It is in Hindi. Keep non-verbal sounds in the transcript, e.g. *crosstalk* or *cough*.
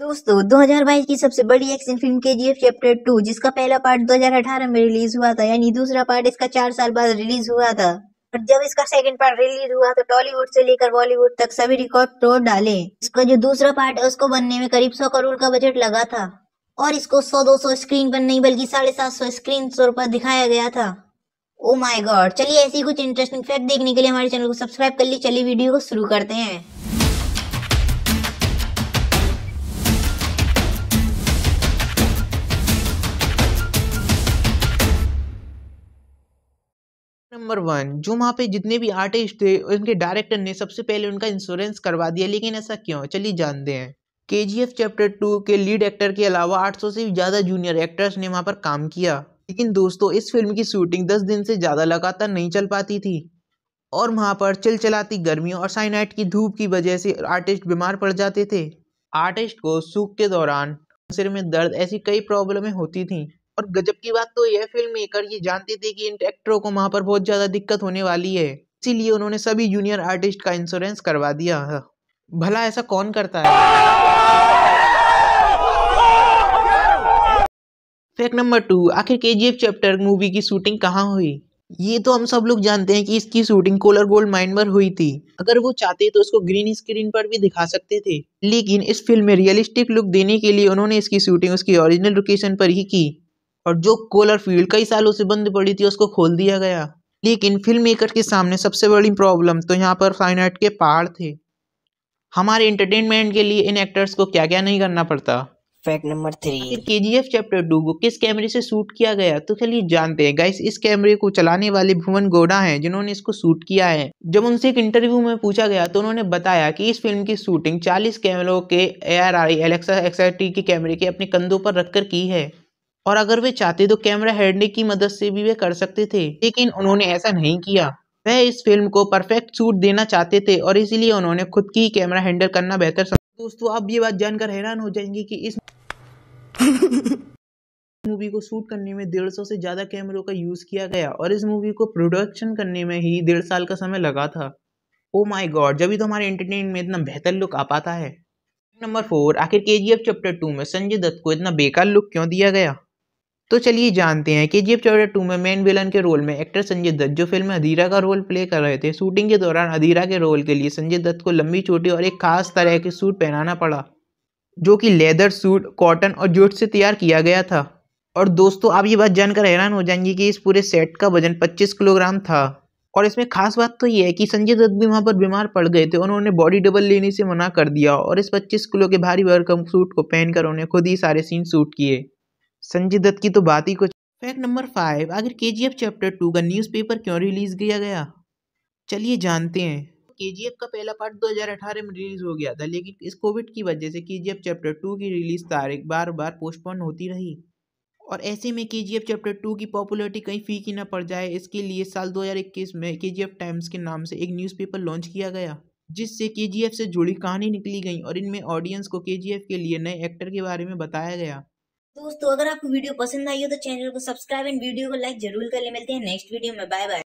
दोस्तों 2022 की सबसे बड़ी एक्शन फिल्म के जी चैप्टर टू जिसका पहला पार्ट 2018 में रिलीज हुआ था यानी दूसरा पार्ट इसका चार साल बाद रिलीज हुआ था और जब इसका सेकंड पार्ट रिलीज हुआ तो टॉलीवुड से लेकर बॉलीवुड तक सभी रिकॉर्ड तोड़ डाले इसका जो दूसरा पार्ट है उसको बनने में करीब सौ करोड़ का बजट लगा था और इसको सौ दो सौ स्क्रीन पर नहीं बल्कि साढ़े सात सौ स्क्रीन शो पर दिखाया गया था ओ माई गॉड चलिए ऐसी कुछ इंटरेस्टिंग फैक्ट देखने के लिए हमारे चैनल को सब्सक्राइब कर ली चलिए वीडियो को शुरू करते हैं नंबर वन जो वहाँ पे जितने भी आर्टिस्ट थे उनके डायरेक्टर ने सबसे पहले उनका इंश्योरेंस करवा दिया लेकिन ऐसा क्यों चलिए जानते हैं K G F chapter two के लीड एक्टर के अलावा 800 से ज़्यादा जूनियर एक्टर्स ने वहाँ पर काम किया लेकिन दोस्तों इस फिल्म की शूटिंग 10 दिन से ज़्यादा लगातार नहीं चल पाती थी और वहाँ पर चलाती गर्मी और साइनाइट की धूप की वजह से आर्टिस्ट बीमार पड़ जाते थे आर्टिस्ट को सूख के दौरान सिर में दर्द ऐसी कई प्रॉब्लमें होती थीं और गजब की बात तो यह फिल्म मेकर ये जानते थे कि इन एक्टरों को वहाँ पर बहुत ज़्यादा दिक्कत होने वाली है इसीलिए उन्होंने सभी जूनियर आर्टिस्ट का इंश्योरेंस करवा दिया भला ऐसा कौन करता है फैक्ट नंबर टू आखिर के चैप्टर मूवी की शूटिंग कहाँ हुई ये तो हम सब लोग जानते हैं कि इसकी शूटिंग कोलर गोल्ड माइन पर हुई थी अगर वो चाहते तो इसको ग्रीन स्क्रीन पर भी दिखा सकते थे लेकिन इस फिल्म में रियलिस्टिक लुक देने के लिए उन्होंने इसकी शूटिंग उसकी ओरिजिनल लोकेशन पर ही की और जो कोलर फील्ड कई सालों से बंद पड़ी थी उसको खोल दिया गया लेकिन फिल्म मेकर के सामने सबसे बड़ी प्रॉब्लम तो यहाँ पर फाइन के पहाड़ थे हमारे एंटरटेनमेंट के लिए इन एक्टर्स को क्या क्या नहीं करना पड़ता फैक्ट नंबर थ्री के जी एफ चैप्टर टू को किस कैमरे से शूट किया गया तो चलिए जानते हैं गाइस इस कैमरे को चलाने वाले भुवन गोडा हैं जिन्होंने इसको शूट किया है जब उनसे एक इंटरव्यू में पूछा गया तो उन्होंने बताया कि इस फिल्म की शूटिंग 40 कैमरों के A R I Alexa XR के कैमरे के अपने कंधों पर रखकर की है और अगर वे चाहते तो कैमरा हेडने की मदद से भी वे कर सकते थे लेकिन उन्होंने ऐसा नहीं किया वह इस फिल्म को परफेक्ट शूट देना चाहते थे और इसीलिए उन्होंने खुद की कैमरा हैंडल करना बेहतर समझा दोस्तों आप ये बात जानकर हैरान हो जाएंगे कि इस *laughs* मूवी को शूट करने में डेढ़ सौ से ज़्यादा कैमरों का यूज़ किया गया और इस मूवी को प्रोडक्शन करने में ही डेढ़ साल का समय लगा था ओ माई गॉड जब भी तो हमारे एंटरटेनमेंट में इतना बेहतर लुक आ पाता है नंबर फोर आखिर K G F chapter to में संजय दत्त को इतना बेकार लुक क्यों दिया गया तो चलिए जानते हैं कि जी एफ चौदह टू में मेन विलन के रोल में एक्टर संजय दत्त जो फिल्म में अधीरा का रोल प्ले कर रहे थे शूटिंग के दौरान अधीरा के रोल के लिए संजय दत्त को लंबी चोटी और एक खास तरह के सूट पहनाना पड़ा जो कि लेदर सूट कॉटन और जूट से तैयार किया गया था और दोस्तों आप ये बात जानकर हैरान हो जाएंगे कि इस पूरे सेट का वजन पच्चीस किलोग्राम था और इसमें खास बात तो ये है कि संजय दत्त भी वहाँ पर बीमार पड़ गए थे उन्होंने बॉडी डबल लेने से मना कर दिया और इस 25 किलो के भारी वर्कम सूट को पहनकर उन्हें खुद ही सारे सीन शूट किए संजय दत्त की तो बात ही कुछ फैक्ट नंबर फाइव आखिर K G F chapter two का पेपर क्यों रिलीज़ किया गया चलिए जानते हैं के जी एफ का पहला पार्ट 2018 में रिलीज़ हो गया था लेकिन इस कोविड की वजह से K G F chapter two की रिलीज़ तारीख बार बार पोस्टपोन होती रही और ऐसे में K G F chapter two की पॉपुलरिटी कहीं फीकी ना पड़ जाए इसके लिए साल 2021 में के जी एफ टाइम्स के नाम से एक न्यूज़पेपर लॉन्च किया गया जिससे के जी एफ से जुड़ी कहानी निकली गई और इनमें ऑडियंस को के जी एफ के लिए नए एक्टर के बारे में बताया गया दोस्तों अगर आपको वीडियो पसंद आई हो तो चैनल को सब्सक्राइब एंड वीडियो को लाइक जरूर कर ले मिलते हैं नेक्स्ट वीडियो में बाय बाय